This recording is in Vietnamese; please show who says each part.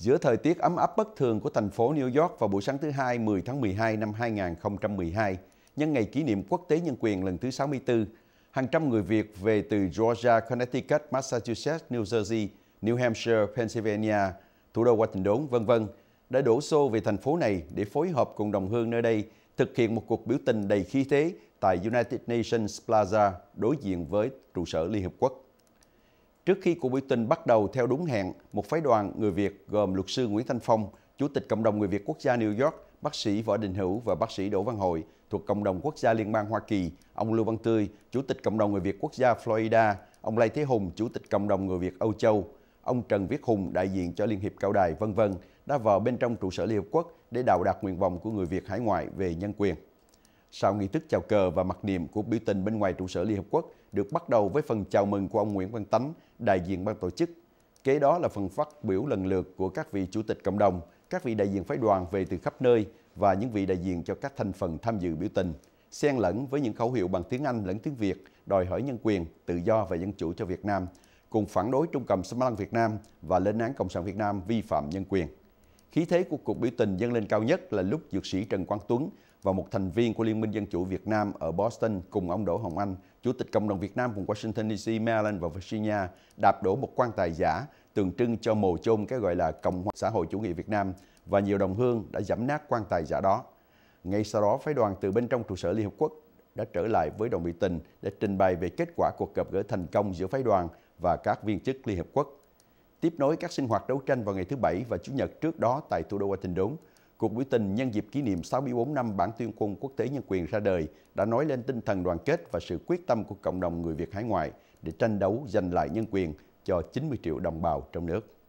Speaker 1: Giữa thời tiết ấm áp bất thường của thành phố New York vào buổi sáng thứ Hai 10 tháng 12 năm 2012, nhân ngày kỷ niệm quốc tế nhân quyền lần thứ 64, hàng trăm người Việt về từ Georgia, Connecticut, Massachusetts, New Jersey, New Hampshire, Pennsylvania, thủ đô Washington vân vân đã đổ xô về thành phố này để phối hợp cùng đồng hương nơi đây thực hiện một cuộc biểu tình đầy khí thế tại United Nations Plaza đối diện với trụ sở Liên hợp Quốc. Trước khi cuộc biểu tình bắt đầu theo đúng hẹn, một phái đoàn người Việt gồm luật sư Nguyễn Thanh Phong, Chủ tịch Cộng đồng người Việt quốc gia New York, bác sĩ Võ Đình Hữu và bác sĩ Đỗ Văn Hội thuộc Cộng đồng quốc gia Liên bang Hoa Kỳ, ông Lưu Văn Tươi, Chủ tịch Cộng đồng người Việt quốc gia Florida, ông Lê Thế Hùng, Chủ tịch Cộng đồng người Việt Âu Châu, ông Trần Viết Hùng, đại diện cho Liên hiệp Cao Đài, vân vân đã vào bên trong trụ sở Liên Hợp Quốc để đào đạt nguyện vọng của người Việt hải ngoại về nhân quyền. Sau nghi thức chào cờ và mặc niệm của biểu tình bên ngoài trụ sở Liên Hợp Quốc được bắt đầu với phần chào mừng của ông Nguyễn Văn Tánh, đại diện ban tổ chức. Kế đó là phần phát biểu lần lượt của các vị chủ tịch cộng đồng, các vị đại diện phái đoàn về từ khắp nơi và những vị đại diện cho các thành phần tham dự biểu tình, xen lẫn với những khẩu hiệu bằng tiếng Anh lẫn tiếng Việt đòi hỏi nhân quyền, tự do và dân chủ cho Việt Nam, cùng phản đối Trung cầm lăng Việt Nam và lên án Cộng sản Việt Nam vi phạm nhân quyền. Khí thế của cuộc biểu tình dâng lên cao nhất là lúc dược sĩ Trần Quang Tuấn, và một thành viên của Liên minh Dân chủ Việt Nam ở Boston cùng ông Đỗ Hồng Anh, Chủ tịch Cộng đồng Việt Nam vùng Washington DC, Maryland và Virginia đạp đổ một quan tài giả tượng trưng cho mồ chôn cái gọi là Cộng hòa xã hội chủ nghĩa Việt Nam và nhiều đồng hương đã giẫm nát quan tài giả đó. Ngay sau đó, phái đoàn từ bên trong trụ sở Liên Hợp Quốc đã trở lại với đồng bị tình để trình bày về kết quả cuộc gặp gỡ thành công giữa phái đoàn và các viên chức Liên Hợp Quốc. Tiếp nối các sinh hoạt đấu tranh vào ngày thứ Bảy và Chủ nhật trước đó tại thủ đô Washington, Cuộc biểu tình nhân dịp kỷ niệm 64 năm bản tuyên ngôn quốc tế nhân quyền ra đời đã nói lên tinh thần đoàn kết và sự quyết tâm của cộng đồng người Việt hải ngoại để tranh đấu giành lại nhân quyền cho 90 triệu đồng bào trong nước.